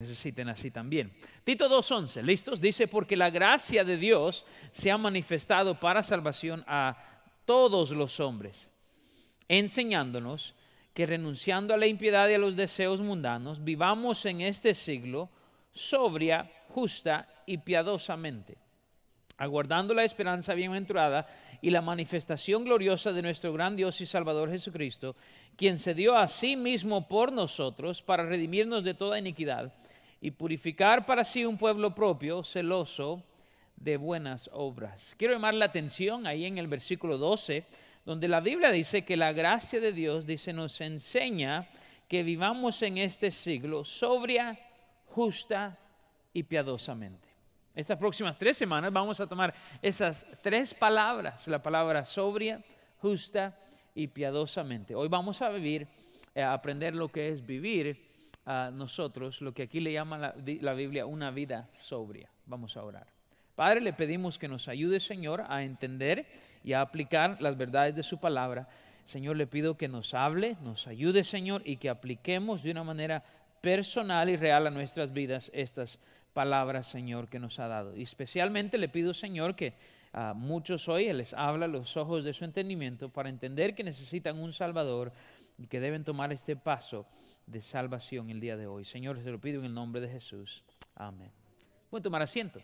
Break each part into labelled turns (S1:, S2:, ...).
S1: necesiten así también. Tito 2.11, ¿listos? Dice, porque la gracia de Dios se ha manifestado para salvación a todos los hombres, enseñándonos que renunciando a la impiedad y a los deseos mundanos, vivamos en este siglo sobria, justa y piadosamente, aguardando la esperanza bienaventurada y la manifestación gloriosa de nuestro gran Dios y Salvador Jesucristo, quien se dio a sí mismo por nosotros para redimirnos de toda iniquidad y purificar para sí un pueblo propio, celoso de buenas obras. Quiero llamar la atención ahí en el versículo 12, donde la Biblia dice que la gracia de Dios, dice, nos enseña que vivamos en este siglo sobria, justa y piadosamente. Estas próximas tres semanas vamos a tomar esas tres palabras, la palabra sobria, justa y piadosamente. Hoy vamos a vivir, eh, a aprender lo que es vivir a nosotros lo que aquí le llama la, la Biblia una vida sobria. Vamos a orar. Padre, le pedimos que nos ayude, Señor, a entender y a aplicar las verdades de su palabra. Señor, le pido que nos hable, nos ayude, Señor, y que apliquemos de una manera personal y real a nuestras vidas estas palabras, Señor, que nos ha dado. Y especialmente le pido, Señor, que a ah, muchos hoy les habla los ojos de su entendimiento para entender que necesitan un Salvador y que deben tomar este paso de salvación el día de hoy. Señor, se lo pido en el nombre de Jesús. Amén. Pueden tomar asiento.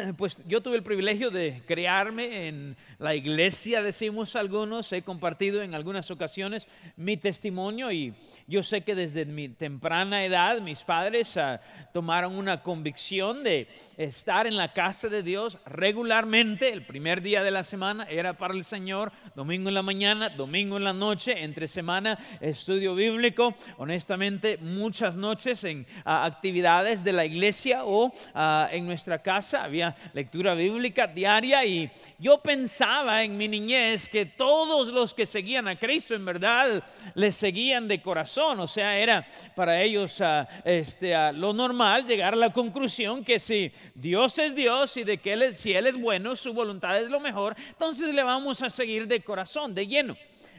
S1: pues yo tuve el privilegio de crearme en la iglesia, decimos algunos, he compartido en algunas ocasiones mi testimonio y yo sé que desde mi temprana edad mis padres ah, tomaron una convicción de estar en la casa de Dios regularmente, el primer día de la semana era para el Señor, domingo en la mañana, domingo en la noche, entre semana estudio bíblico, honestamente muchas noches en ah, actividades de la iglesia o ah, en nuestra casa había lectura bíblica diaria y yo pensaba en mi niñez que todos los que seguían a Cristo en verdad le seguían de corazón, o sea, era para ellos ah, este, ah, lo normal llegar a la conclusión que si Dios es Dios y de que si Él es bueno, su voluntad es lo mejor, entonces le vamos a seguir de corazón, de lleno.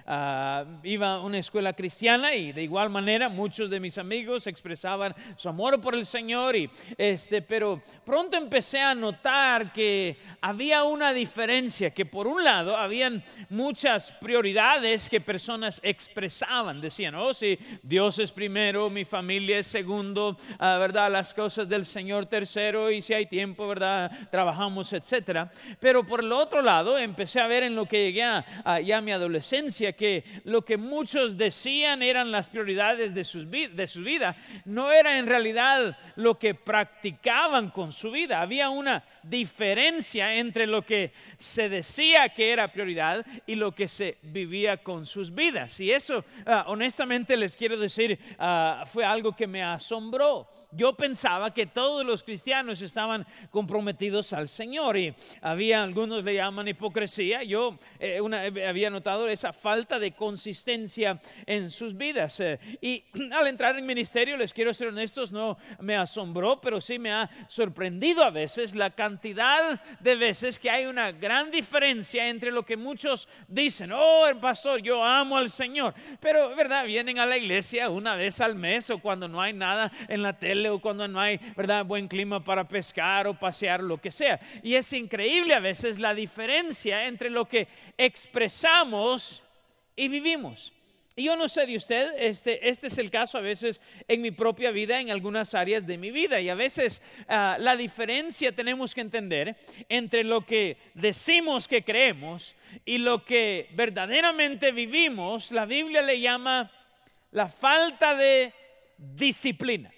S1: Ah, iba a una escuela cristiana y de igual manera muchos de mis amigos expresaban su amor por el Señor. Y, este, pero pronto empecé a notar que había una diferencia, que por un lado habían muchas prioridades que personas expresaban. Decían, oh si Dios es primero, mi familia es segundo, ah, ¿verdad? Las cosas del Señor tercero y si hay tiempo, ¿verdad? Trabajamos, etcétera. Pero por el otro lado empecé a ver en lo que llegué a, ya mi adolescencia que lo que muchos decían eran las prioridades de, sus, de su vida, no era en realidad lo que practicaban con su vida. Había una diferencia entre lo que se decía que era prioridad y lo que se vivía con sus vidas. Y eso, ah, honestamente, les quiero decir, ah, fue algo que me asombró. Yo pensaba que todos los cristianos estaban comprometidos al Señor y había algunos le llaman hipocresía. Yo eh, eh, había notado esa falta de consistencia en sus vidas. Eh, y al entrar en ministerio, les quiero ser honestos, no me asombró, pero sí me ha sorprendido a veces la cantidad cantidad de veces que hay una gran diferencia entre lo que muchos dicen, oh, el pastor, yo amo al Señor, pero, ¿verdad? Vienen a la iglesia una vez al mes o cuando no hay nada en la tele o cuando no hay, ¿verdad? Buen clima para pescar o pasear, lo que sea. Y es increíble a veces la diferencia entre lo que expresamos y vivimos. Y yo no sé de usted, este, este es el caso a veces en mi propia vida, en algunas áreas de mi vida. Y a veces ah, la diferencia tenemos que entender entre lo que decimos que creemos y lo que verdaderamente vivimos. La Biblia le llama la falta de disciplina.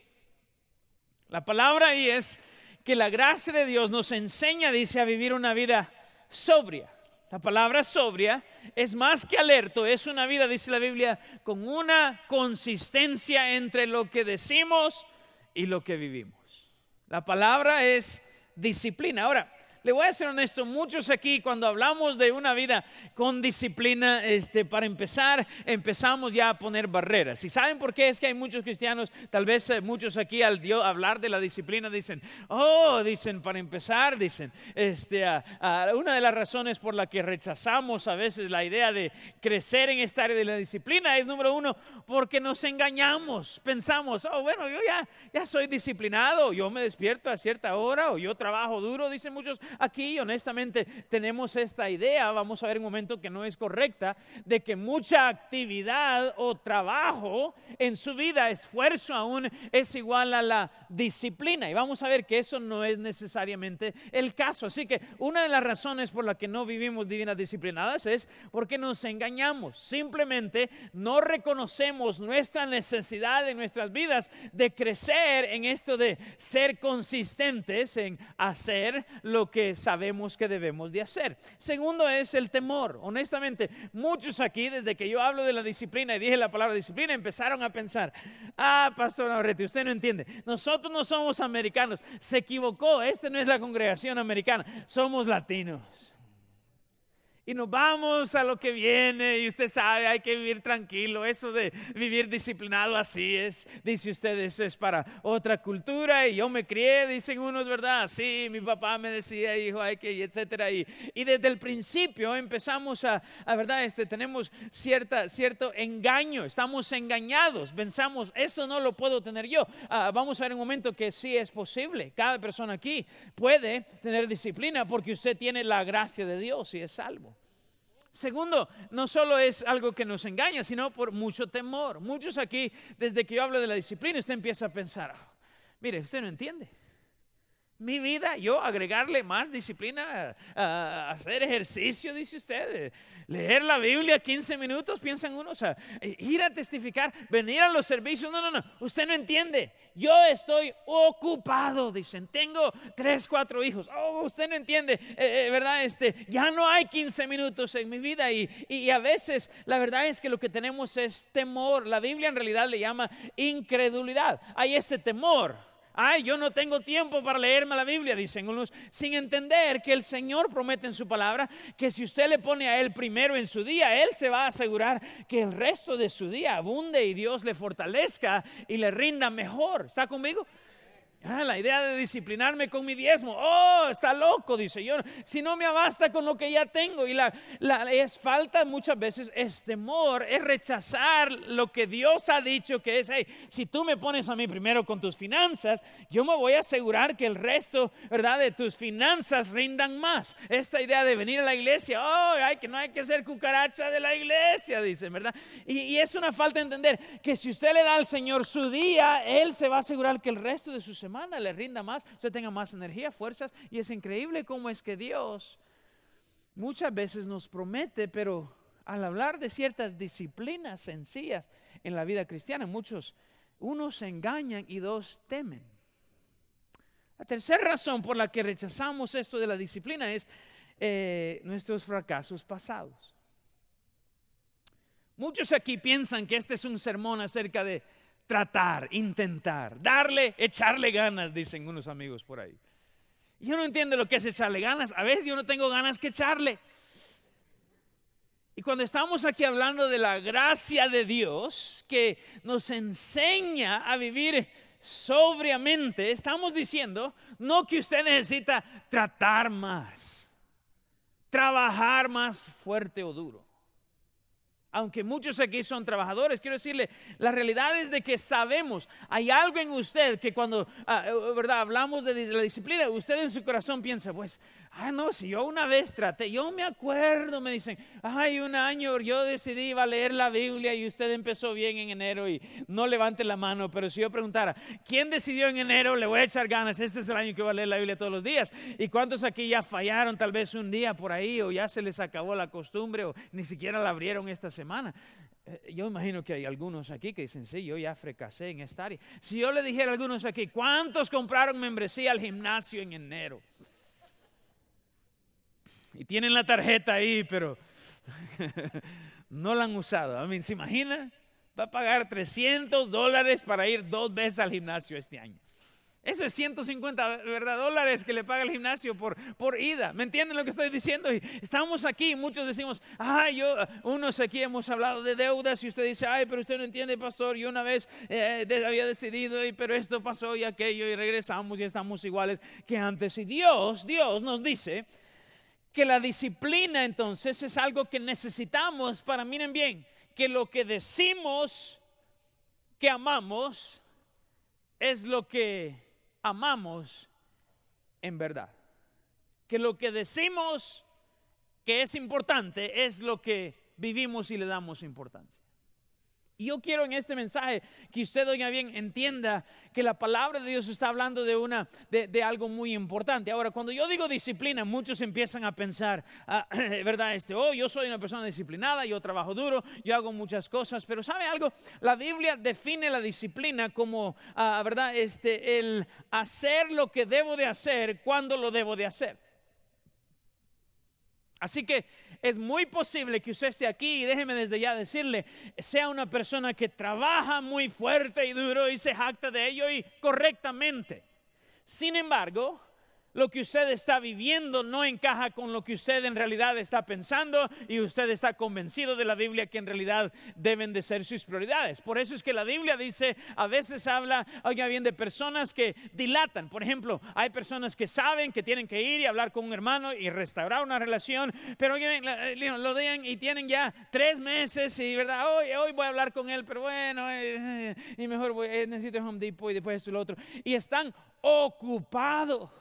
S1: La palabra ahí es que la gracia de Dios nos enseña, dice, a vivir una vida sobria, la palabra sobria es más que alerto, es una vida, dice la Biblia, con una consistencia entre lo que decimos y lo que vivimos. La palabra es disciplina. Ahora, le voy a ser honesto, muchos aquí cuando hablamos de una vida con disciplina, este, para empezar, empezamos ya a poner barreras. ¿Y saben por qué es que hay muchos cristianos, tal vez eh, muchos aquí al hablar de la disciplina dicen, oh, dicen, para empezar, dicen, este, una de las razones por la que rechazamos a veces la idea de crecer en esta área de la disciplina es número uno, porque nos engañamos, pensamos, oh, bueno, yo ya, ya soy disciplinado, yo me despierto a cierta hora o yo trabajo duro, dicen muchos, aquí honestamente tenemos esta idea, vamos a ver un momento que no es correcta, de que mucha actividad o trabajo en su vida, esfuerzo aún, es igual a la disciplina. Y vamos a ver que eso no es necesariamente el caso. Así que una de las razones por las que no vivimos divinas disciplinadas es porque nos engañamos. Simplemente no reconocemos nuestra necesidad en nuestras vidas de crecer en esto de ser consistentes en hacer lo que que sabemos que debemos de hacer. Segundo es el temor. Honestamente, muchos aquí, desde que yo hablo de la disciplina y dije la palabra disciplina, empezaron a pensar, ah, pastor Navarrete, usted no entiende, nosotros no somos americanos, se equivocó, esta no es la congregación americana, somos latinos y nos vamos a lo que viene y usted sabe, hay que vivir tranquilo. Eso de vivir disciplinado así es, dice usted, eso es para otra cultura y yo me crié, dicen unos, ¿verdad? Sí, mi papá me decía, hijo, hay que, y etcétera. Y, desde el principio empezamos a, a ¿verdad? Este, tenemos cierta, cierto engaño, estamos engañados, pensamos, eso no lo puedo tener yo. Ah, vamos a ver un momento que sí es posible. Cada persona aquí puede tener disciplina porque usted tiene la gracia de Dios y es salvo. Segundo, no solo es algo que nos engaña, sino por mucho temor. Muchos aquí, desde que yo hablo de la disciplina, usted empieza a pensar, ah, mire, usted no entiende mi vida, yo agregarle más disciplina, a hacer ejercicio, dice usted, leer la Biblia 15 minutos, piensan unos, a eh, ir a testificar, venir a los servicios, no, no, no, usted no entiende, yo estoy ocupado, dicen, tengo tres, cuatro hijos, oh, usted no entiende, eh, eh, ¿verdad? Este, ya no hay 15 minutos en mi vida y, y a veces la verdad es que lo que tenemos es temor, la Biblia en realidad le llama incredulidad, hay ese temor Ay, yo no tengo tiempo para leerme la Biblia, dicen unos, sin entender que el Señor promete en su palabra que si usted le pone a Él primero en su día, Él se va a asegurar que el resto de su día abunde y Dios le fortalezca y le rinda mejor. ¿Está conmigo? Ah, la idea de disciplinarme con mi diezmo. Oh, está loco, dice yo. Si no me abasta con lo que ya tengo. Y la, la, es falta muchas veces, es temor, es rechazar lo que Dios ha dicho que es, hey, si tú me pones a mí primero con tus finanzas, yo me voy a asegurar que el resto, ¿verdad? De tus finanzas rindan más. Esta idea de venir a la iglesia, oh, ay, que no hay que ser cucaracha de la iglesia, dice, ¿verdad? Y, es una falta de entender que si usted le da al Señor su día, Él se va a asegurar que el resto de su semana manda le rinda más, se tenga más energía, fuerzas. Y es increíble cómo es que Dios muchas veces nos promete, pero al hablar de ciertas disciplinas sencillas en la vida cristiana, muchos, unos se engañan y dos temen. La tercera razón por la que rechazamos esto de la disciplina es eh, nuestros fracasos pasados. Muchos aquí piensan que este es un sermón acerca de tratar, intentar, darle, echarle ganas, dicen unos amigos por ahí. Yo no entiendo lo que es echarle ganas. A veces yo no tengo ganas que echarle. Y cuando estamos aquí hablando de la gracia de Dios que nos enseña a vivir sobriamente, estamos diciendo no que usted necesita tratar más, trabajar más fuerte o duro. Aunque muchos aquí son trabajadores, quiero decirle, la realidad es de que sabemos, hay algo en usted que cuando, ah, eh, ¿verdad? Hablamos de la disciplina, usted en su corazón piensa, pues, Ah, no, si yo una vez traté, yo me acuerdo, me dicen, ay, un año yo decidí va a leer la Biblia y usted empezó bien en enero y no levante la mano, pero si yo preguntara, ¿quién decidió en enero? Le voy a echar ganas, este es el año que voy a leer la Biblia todos los días. ¿Y cuántos aquí ya fallaron tal vez un día por ahí o ya se les acabó la costumbre o ni siquiera la abrieron esta semana? Eh, yo imagino que hay algunos aquí que dicen, sí, yo ya fracasé en esta área. Si yo le dijera a algunos aquí, ¿cuántos compraron membresía al gimnasio en enero? Y tienen la tarjeta ahí, pero no la han usado. ¿A mí ¿Se imagina? Va a pagar 300 dólares para ir dos veces al gimnasio este año. Eso es 150 ¿verdad? dólares que le paga el gimnasio por, por ida. ¿Me entienden lo que estoy diciendo? estamos aquí, muchos decimos, ay, yo, unos aquí hemos hablado de deudas y usted dice, ay, pero usted no entiende, pastor, y una vez eh, había decidido, y, pero esto pasó y aquello, y regresamos y estamos iguales que antes. Y Dios, Dios nos dice, que la disciplina entonces es algo que necesitamos para, miren bien, que lo que decimos que amamos es lo que amamos en verdad. Que lo que decimos que es importante es lo que vivimos y le damos importancia. Y yo quiero en este mensaje que usted, doña bien, entienda que la palabra de Dios está hablando de, una, de, algo muy importante. Ahora, cuando yo digo disciplina, muchos empiezan a pensar, ah, ¿verdad? Este, oh, yo soy una persona disciplinada, yo trabajo duro, yo hago muchas cosas, pero ¿sabe algo? La Biblia define la disciplina como, ah, ¿verdad? Este, el hacer lo que debo de hacer cuando lo debo de hacer. Así que es muy posible que usted esté aquí, y déjeme desde ya decirle, sea una persona que trabaja muy fuerte y duro y se jacta de ello y correctamente. Sin embargo, lo que usted está viviendo no encaja con lo que usted en realidad está pensando y usted está convencido de la Biblia que en realidad deben de ser sus prioridades. Por eso es que la Biblia dice, a veces habla, oiga bien, de personas que dilatan. Por ejemplo, hay personas que saben que tienen que ir y hablar con un hermano y restaurar una relación, pero eh, lo dejan y tienen ya tres meses y, ¿verdad? Hoy, hoy voy a hablar con él, pero bueno, eh, eh, y mejor necesito el Home Depot y después esto y lo otro. Y están ocupados.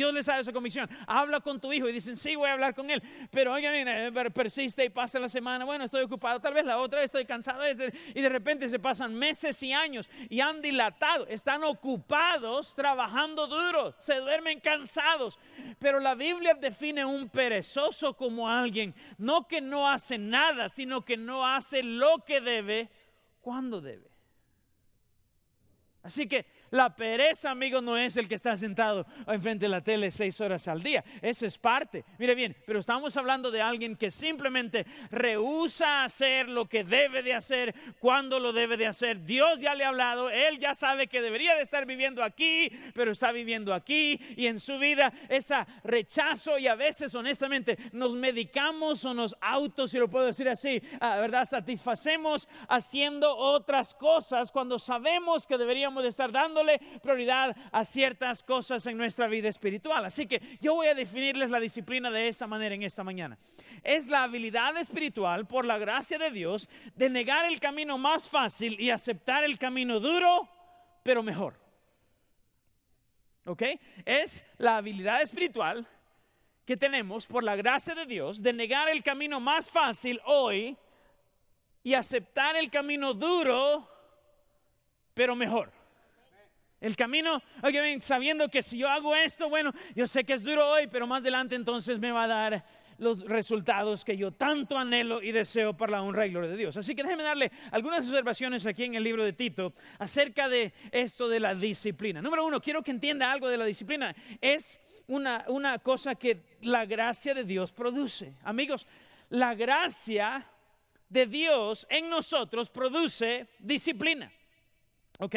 S1: Dios les sabe esa comisión. Habla con tu hijo y dicen, sí, voy a hablar con él. Pero oigan, eh, persiste y pasa la semana. Bueno, estoy ocupado. Tal vez la otra estoy cansado. Y de repente se pasan meses y años y han dilatado. Están ocupados trabajando duro. Se duermen cansados. Pero la Biblia define un perezoso como alguien. No que no hace nada, sino que no hace lo que debe cuando debe. Así que la pereza, amigo, no es el que está sentado enfrente de la tele seis horas al día. Eso es parte. Mire bien, pero estamos hablando de alguien que simplemente rehúsa hacer lo que debe de hacer, cuando lo debe de hacer. Dios ya le ha hablado, él ya sabe que debería de estar viviendo aquí, pero está viviendo aquí y en su vida esa rechazo y a veces honestamente nos medicamos o nos auto, si lo puedo decir así, ah, ¿verdad? Satisfacemos haciendo otras cosas cuando sabemos que deberíamos de estar dando prioridad a ciertas cosas en nuestra vida espiritual. Así que yo voy a definirles la disciplina de esta manera en esta mañana. Es la habilidad espiritual, por la gracia de Dios, de negar el camino más fácil y aceptar el camino duro, pero mejor. ¿Ok? Es la habilidad espiritual que tenemos por la gracia de Dios de negar el camino más fácil hoy y aceptar el camino duro, pero mejor. El camino, okay, sabiendo que si yo hago esto, bueno, yo sé que es duro hoy, pero más adelante entonces me va a dar los resultados que yo tanto anhelo y deseo para la honra y gloria de Dios. Así que déjeme darle algunas observaciones aquí en el libro de Tito acerca de esto de la disciplina. Número uno, quiero que entienda algo de la disciplina. Es una, una cosa que la gracia de Dios produce. Amigos, la gracia de Dios en nosotros produce disciplina. ¿Ok?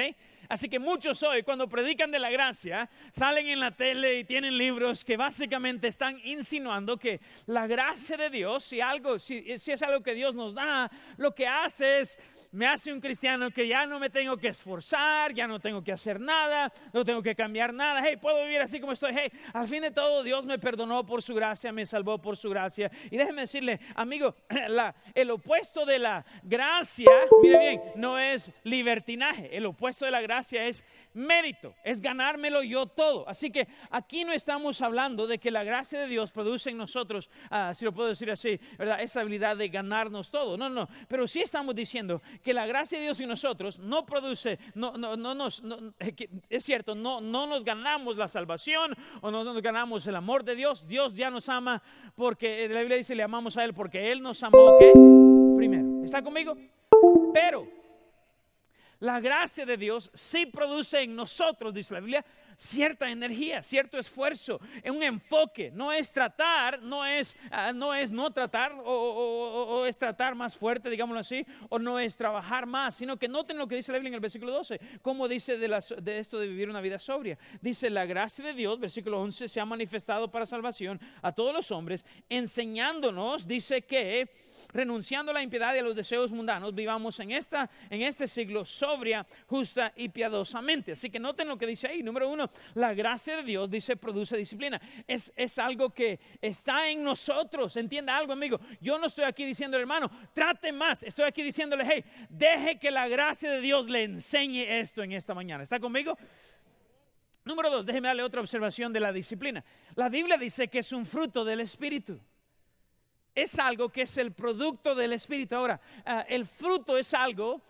S1: Así que muchos hoy, cuando predican de la gracia, salen en la tele y tienen libros que básicamente están insinuando que la gracia de Dios, si, algo, si, es algo que Dios nos da, lo que hace es me hace un cristiano que ya no me tengo que esforzar, ya no tengo que hacer nada, no tengo que cambiar nada. Hey, puedo vivir así como estoy. Hey, al fin de todo, Dios me perdonó por su gracia, me salvó por su gracia. Y déjeme decirle, amigo, el opuesto de la gracia, mire bien, no es libertinaje. El opuesto de la gracia es mérito, es ganármelo yo todo. Así que aquí no estamos hablando de que la gracia de Dios produce en nosotros, ah, si lo puedo decir así, ¿verdad? Esa habilidad de ganarnos todo. No, no, pero sí estamos diciendo que la gracia de Dios en nosotros no produce, no, no, no nos, es cierto, no, no nos ganamos la salvación o no nos ganamos el amor de Dios. Dios ya nos ama porque eh, la Biblia dice le amamos a Él porque Él nos amó primero. ¿Está conmigo? Pero la gracia de Dios sí produce en nosotros, dice la Biblia, cierta energía, cierto esfuerzo, un enfoque. No es tratar, no es ah, no, es no tratar o, es tratar más fuerte, digámoslo así, o no es trabajar más, sino que noten lo que dice la en el versículo 12, como dice de, de esto de vivir una vida sobria. Dice, la gracia de Dios, versículo 11, se ha manifestado para salvación a todos los hombres, enseñándonos, dice que renunciando a la impiedad y a los deseos mundanos, vivamos en, esta, en este siglo sobria, justa y piadosamente. Así que noten lo que dice ahí. Número uno, la gracia de Dios, dice, produce disciplina. Es, es algo que está en nosotros. Entienda algo, amigo. Yo no estoy aquí diciéndole, hermano, trate más. Estoy aquí diciéndole, hey, deje que la gracia de Dios le enseñe esto en esta mañana. ¿Está conmigo? Número dos, déjeme darle otra observación de la disciplina. La Biblia dice que es un fruto del Espíritu es algo que es el producto del Espíritu. Ahora, eh, el fruto es algo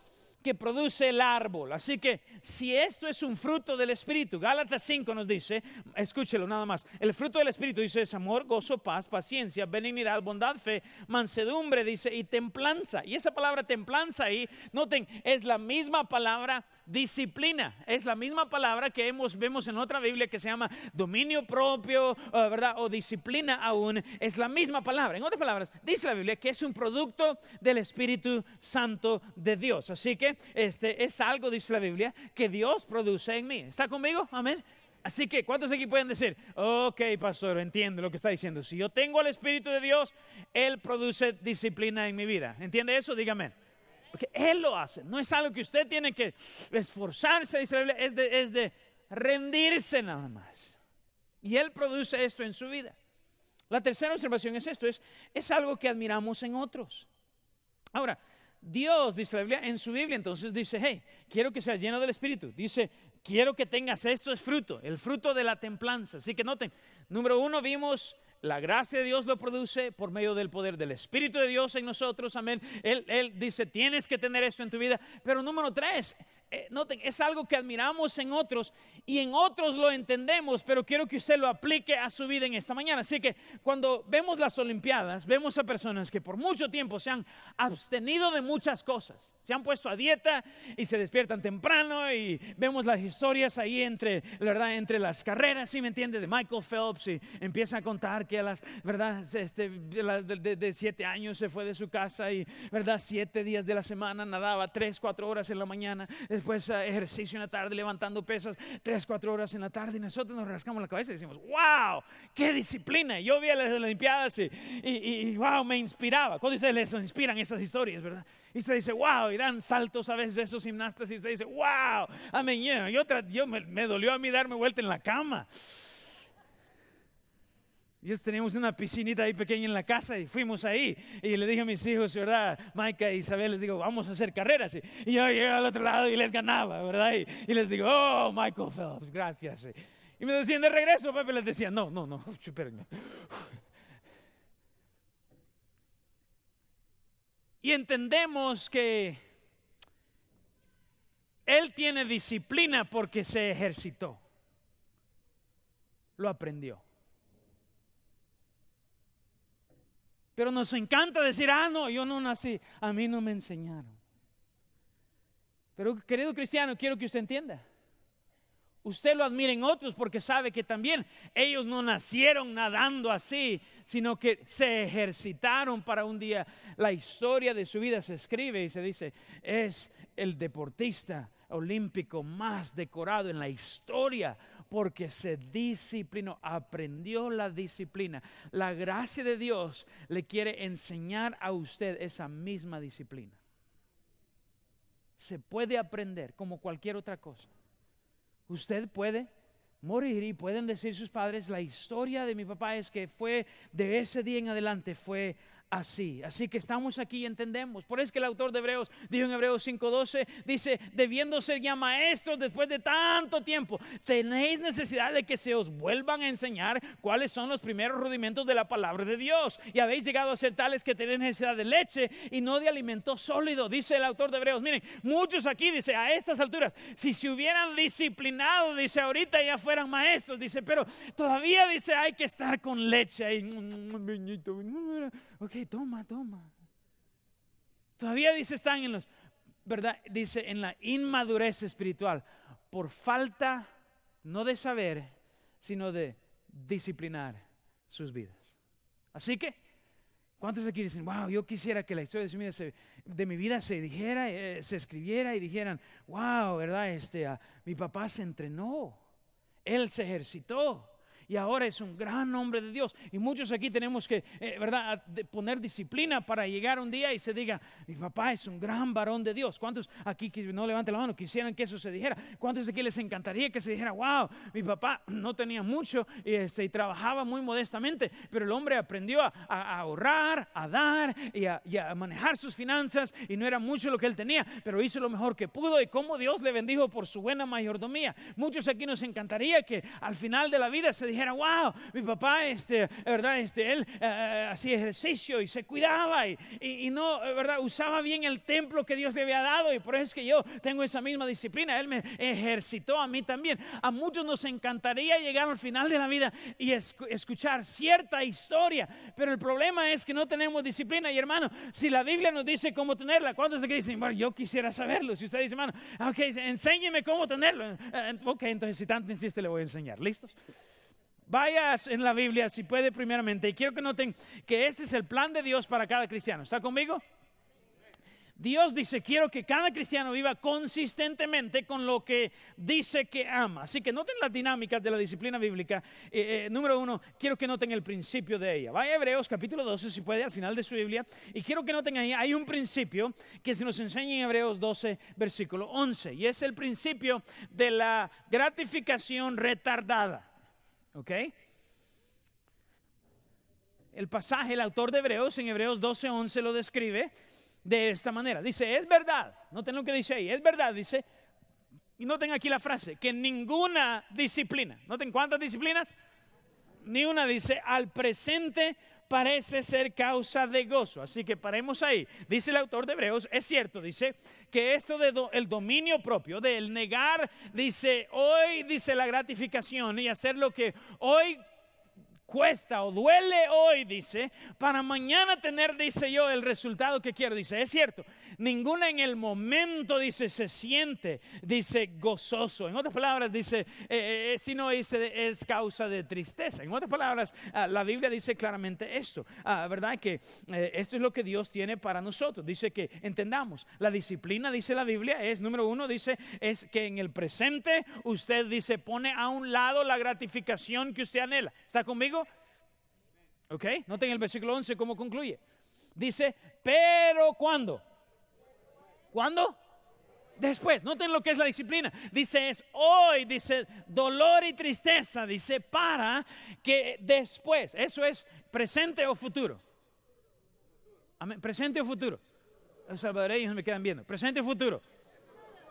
S1: que produce el árbol. Así que si esto es un fruto del Espíritu, Gálatas 5 nos dice, escúchelo nada más, el fruto del Espíritu dice es amor, gozo, paz, paciencia, benignidad, bondad, fe, mansedumbre, dice, y templanza. Y esa palabra templanza ahí, noten, es la misma palabra disciplina. Es la misma palabra que hemos, vemos en otra Biblia que se llama dominio propio, eh, ¿verdad? O disciplina aún. Es la misma palabra. En otras palabras, dice la Biblia que es un producto del Espíritu Santo de Dios. Así que este es algo, dice la Biblia, que Dios produce en mí. ¿Está conmigo? Amén. Así que, ¿cuántos aquí pueden decir? Ok, pastor, entiendo lo que está diciendo. Si yo tengo el Espíritu de Dios, Él produce disciplina en mi vida. ¿Entiende eso? Dígame porque Él lo hace. No es algo que usted tiene que esforzarse, dice la es de, rendirse nada más. Y Él produce esto en su vida. La tercera observación es esto, es, es algo que admiramos en otros. Ahora, Dios, dice la Biblia, en su Biblia entonces dice, hey, quiero que seas lleno del Espíritu. Dice, quiero que tengas esto es fruto, el fruto de la templanza. Así que noten, número uno vimos la gracia de Dios lo produce por medio del poder del Espíritu de Dios en nosotros, amén. Él, dice, tienes que tener esto en tu vida. Pero número tres, eh, noten, es algo que admiramos en otros y en otros lo entendemos, pero quiero que usted lo aplique a su vida en esta mañana. Así que cuando vemos las Olimpiadas, vemos a personas que por mucho tiempo se han abstenido de muchas cosas, se han puesto a dieta y se despiertan temprano y vemos las historias ahí entre, verdad, entre las carreras, si me entiende, de Michael Phelps y empieza a contar que a las, verdad, este, de, siete años se fue de su casa y, verdad, siete días de la semana nadaba tres, cuatro horas en la mañana después eh, ejercicio en la tarde, levantando pesas, tres, cuatro horas en la tarde, y nosotros nos rascamos la cabeza y decimos, wow, qué disciplina. Yo vi a las Olimpiadas y, y, wow, me inspiraba. ¿Cuándo ustedes les inspiran esas historias, ¿verdad? Y se dice, wow, y dan saltos a veces esos gimnastas y se dice, wow, y yo, yo me, me dolió a mí darme vuelta en la cama. Ellos teníamos una piscinita ahí pequeña en la casa y fuimos ahí. Y le dije a mis hijos, ¿verdad? Maika e Isabel, les digo, vamos a hacer carreras. Y yo llegué al otro lado y les ganaba, ¿verdad? Y, les digo, oh, Michael Phelps, gracias. Y me decían, de regreso, papi, les decía, no, no, no, espérenme. Y entendemos que él tiene disciplina porque se ejercitó. Lo aprendió. Pero nos encanta decir, ah, no, yo no nací, a mí no me enseñaron. Pero querido cristiano, quiero que usted entienda. Usted lo admira en otros porque sabe que también ellos no nacieron nadando así, sino que se ejercitaron para un día. La historia de su vida se escribe y se dice, es el deportista olímpico más decorado en la historia porque se disciplinó, aprendió la disciplina. La gracia de Dios le quiere enseñar a usted esa misma disciplina. Se puede aprender como cualquier otra cosa. Usted puede morir y pueden decir sus padres, la historia de mi papá es que fue de ese día en adelante, fue así. Así que estamos aquí y entendemos. Por eso es que el autor de Hebreos dijo en Hebreos 5:12, dice, debiendo ser ya maestros después de tanto tiempo, tenéis necesidad de que se os vuelvan a enseñar cuáles son los primeros rudimentos de la palabra de Dios. Y habéis llegado a ser tales que tenéis necesidad de leche y no de alimento sólido, dice el autor de Hebreos. Miren, muchos aquí, dice, a estas alturas, si se hubieran disciplinado, dice, ahorita ya fueran maestros, dice, pero todavía, dice, hay que estar con leche. Y ok, toma, toma. Todavía dice, están en los, ¿verdad? Dice, en la inmadurez espiritual, por falta, no de saber, sino de disciplinar sus vidas. Así que, ¿cuántos aquí dicen, wow, yo quisiera que la historia de mi vida se, de mi vida se dijera, eh, se escribiera y dijeran, wow, ¿verdad? Este, ah, mi papá se entrenó, él se ejercitó, y ahora es un gran hombre de Dios. Y muchos aquí tenemos que, eh, ¿verdad?, poner disciplina para llegar un día y se diga, mi papá es un gran varón de Dios. ¿Cuántos aquí, no levante la mano, quisieran que eso se dijera? ¿Cuántos aquí les encantaría que se dijera, wow, mi papá no tenía mucho este, y, trabajaba muy modestamente, pero el hombre aprendió a, ahorrar, a dar y a, manejar sus finanzas y no era mucho lo que él tenía, pero hizo lo mejor que pudo y cómo Dios le bendijo por su buena mayordomía. Muchos aquí nos encantaría que al final de la vida se dijera, pero wow, mi papá, este, eh, ¿verdad? Este, él eh, eh, hacía ejercicio y se cuidaba y, y, no, ¿verdad? Usaba bien el templo que Dios le había dado y por eso es que yo tengo esa misma disciplina. Él me ejercitó a mí también. A muchos nos encantaría llegar al final de la vida y escuchar cierta historia, pero el problema es que no tenemos disciplina. Y hermano, si la Biblia nos dice cómo tenerla, ¿cuántos de que dicen, bueno, yo quisiera saberlo? Si usted dice, hermano, ok, enséñeme cómo tenerlo. Ok, entonces si tanto insiste, le voy a enseñar. ¿Listos? Vayas en la Biblia si puede primeramente. Y quiero que noten que ese es el plan de Dios para cada cristiano. ¿Está conmigo? Dios dice, quiero que cada cristiano viva consistentemente con lo que dice que ama. Así que noten las dinámicas de la disciplina bíblica. Eh, eh, número uno, quiero que noten el principio de ella. Vaya a Hebreos capítulo 12, si puede, al final de su Biblia. Y quiero que noten ahí, hay un principio que se nos enseña en Hebreos 12, versículo 11. Y es el principio de la gratificación retardada. ¿Ok? El pasaje, el autor de Hebreos, en Hebreos 12:11 lo describe de esta manera. Dice, es verdad, noten lo que dice ahí, es verdad, dice, y noten aquí la frase, que ninguna disciplina, noten cuántas disciplinas, ni una dice, al presente parece ser causa de gozo. Así que paremos ahí. Dice el autor de Hebreos, es cierto, dice que esto del de el dominio propio, del negar, dice, hoy dice la gratificación y hacer lo que hoy cuesta o duele hoy, dice, para mañana tener, dice yo, el resultado que quiero. Dice, es cierto, ninguna en el momento, dice, se siente, dice, gozoso. En otras palabras, dice, eh, eh, eh, si no es causa de tristeza. En otras palabras, ah, la Biblia dice claramente esto, ah, ¿verdad? Que esto es lo que Dios tiene para nosotros. Dice que, entendamos, la disciplina, dice la Biblia, es, número uno, dice, es que en el presente usted, dice, pone a un lado la gratificación que usted anhela. ¿Está conmigo? ¿Ok? Noten el versículo 11 cómo concluye. Dice, pero ¿cuándo? ¿Cuándo? Después, noten lo que es la disciplina. Dice, es hoy, dice, dolor y tristeza, dice, para que después, eso es presente o futuro. presente o futuro. Los salvadoreños me quedan viendo, presente o futuro.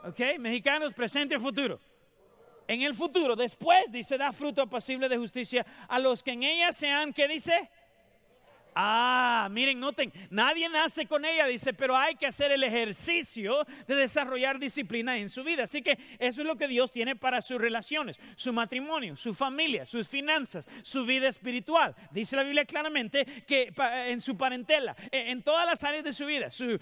S1: ¿Ok? Mexicanos, presente o futuro. En el futuro, después, dice, da fruto apacible de justicia a los que en ella sean, ¿qué dice? Ah, miren, noten, nadie nace con ella, dice, pero hay que hacer el ejercicio de desarrollar disciplina en su vida. Así que eso es lo que Dios tiene para sus relaciones, su matrimonio, su familia, sus finanzas, su vida espiritual. Dice la Biblia claramente que en su parentela, e, en todas las áreas de su vida, su,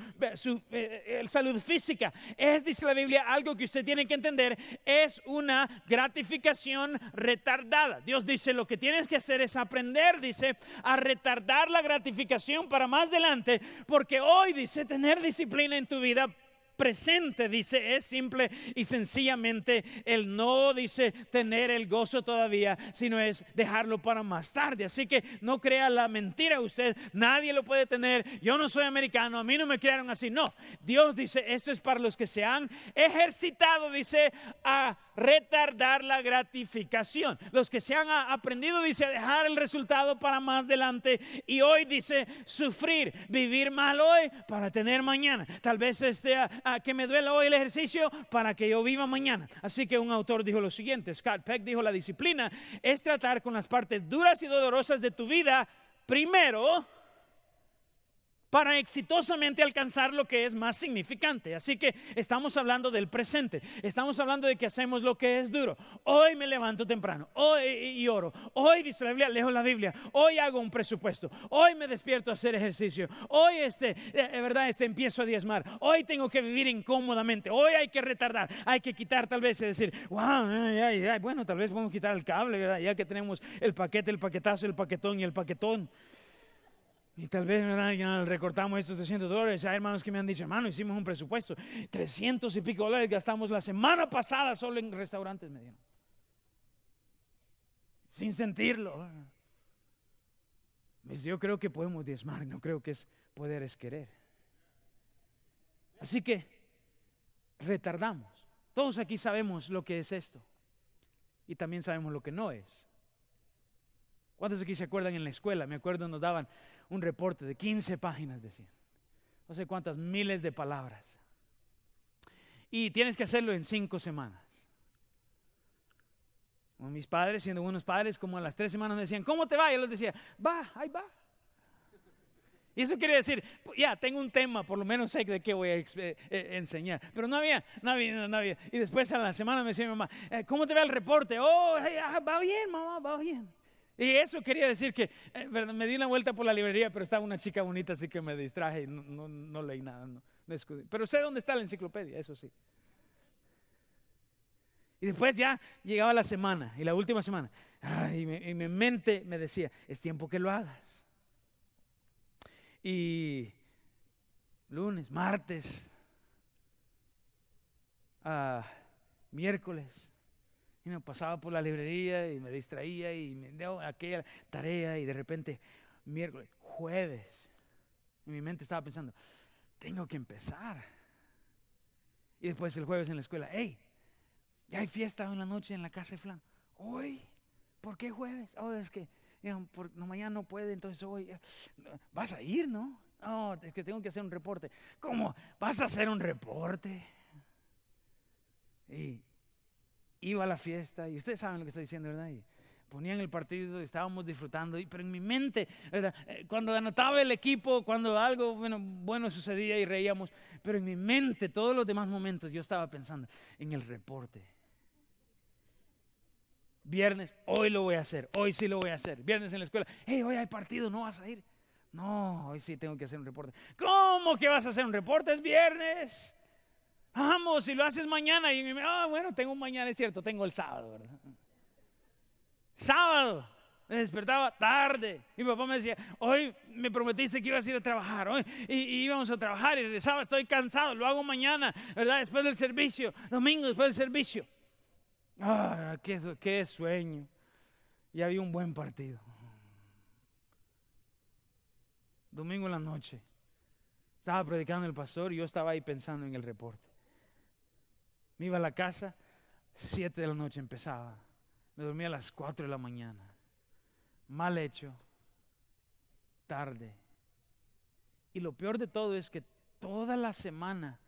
S1: e, e, salud física, es, dice la Biblia, algo que usted tiene que entender, es una gratificación retardada. Dios dice, lo que tienes que hacer es aprender, dice, a retardar la gratificación para más adelante, porque hoy dice tener disciplina en tu vida presente, dice, es simple y sencillamente el no, dice, tener el gozo todavía, sino es dejarlo para más tarde. Así que no crea la mentira usted, nadie lo puede tener, yo no soy americano, a mí no me crearon así, no. Dios dice, esto es para los que se han ejercitado, dice, a retardar la gratificación. Los que se han aprendido, dice, a dejar el resultado para más adelante. Y hoy dice, sufrir, vivir mal hoy para tener mañana. Tal vez esté que me duela hoy el ejercicio para que yo viva mañana. Así que un autor dijo lo siguiente, Scott Peck dijo, la disciplina es tratar con las partes duras y dolorosas de tu vida primero para exitosamente alcanzar lo que es más significante. Así que estamos hablando del presente, estamos hablando de que hacemos lo que es duro. Hoy me levanto temprano, hoy y oro, hoy dice Biblia, leo la Biblia, hoy hago un presupuesto, hoy me despierto a hacer ejercicio, hoy este, eh, eh, verdad, este empiezo a diezmar, hoy tengo que vivir incómodamente, hoy hay que retardar, hay que quitar tal vez y decir, wow, bueno, tal vez podemos quitar el cable, Ya que tenemos el paquete, el paquetazo, el paquetón y el paquetón. Y tal vez, recortamos estos 300 dólares. Hay hermanos que me han dicho, hermano, hicimos un presupuesto. 300 y pico dólares gastamos la semana pasada solo en restaurantes, me dieron. Sin sentirlo. Pues yo creo que podemos diezmar, no creo que es poder es querer. Así que retardamos. Todos aquí sabemos lo que es esto. Y también sabemos lo que no es. ¿Cuántos aquí se acuerdan en la escuela? Me acuerdo nos daban un reporte de 15 páginas, decían. No sé cuántas miles de palabras. Y tienes que hacerlo en cinco semanas. con mis padres, siendo buenos padres, como a las tres semanas me decían, ¿cómo te va? Y yo les decía, va, ahí va. Y eso quiere decir, ya, tengo un tema, por lo menos sé de qué voy a eh, eh, enseñar. Pero no había, no había, no había. Y después a la semana me decía mi mamá, eh, ¿cómo te va el reporte? Oh, ah, va bien, mamá, va bien. Y eso quería decir que eh, me di una vuelta por la librería, pero estaba una chica bonita, así que me distraje y no, leí nada. pero sé dónde está la enciclopedia, eso sí. Y después ya llegaba la semana y la última semana. y, mi mente me decía, es tiempo que lo hagas. Y lunes, martes, ah, miércoles, y me pasaba por la librería y me distraía y me dio aquella tarea y de repente miércoles, jueves. En mi mente estaba pensando, tengo que empezar. Y después el jueves en la escuela, hey, ya hay fiesta en la noche en la casa de Flan. Hoy, ¿por qué jueves? Oh, es que mañana no puede, entonces hoy vas a ir, ¿no? No, oh, es que tengo que hacer un reporte. ¿Cómo? ¿Vas a hacer un reporte? Y iba a la fiesta, y ustedes saben lo que estoy diciendo, ¿verdad? Y ponían el partido, y estábamos disfrutando, pero en mi mente, ¿verdad? Eh, cuando anotaba el equipo, cuando algo bueno, bueno sucedía y reíamos, pero en mi mente, todos los demás momentos, yo estaba pensando en el reporte. Viernes, hoy lo voy a hacer, hoy sí lo voy a hacer. Viernes en la escuela, hey, hoy hay partido, no vas a ir. No, hoy sí tengo que hacer un reporte. ¿Cómo que vas a hacer un reporte? Es viernes. Vamos, si lo haces mañana. Y ah, bueno, tengo mañana, es cierto, tengo el sábado, ¿verdad? Sábado. Me despertaba tarde. Mi papá me decía, hoy me prometiste que ibas a ir a trabajar, hoy y, íbamos a trabajar y sábado estoy cansado, lo hago mañana, ¿verdad? Después del servicio, domingo después del servicio. Ah, qué sueño. Y había un buen partido. Domingo en la noche. Estaba predicando el pastor y yo estaba ahí pensando en el reporte. Me iba a la casa, 7 de la noche empezaba. Me dormía a las 4 de la mañana. Mal hecho, tarde. Y lo peor de todo es que toda la semana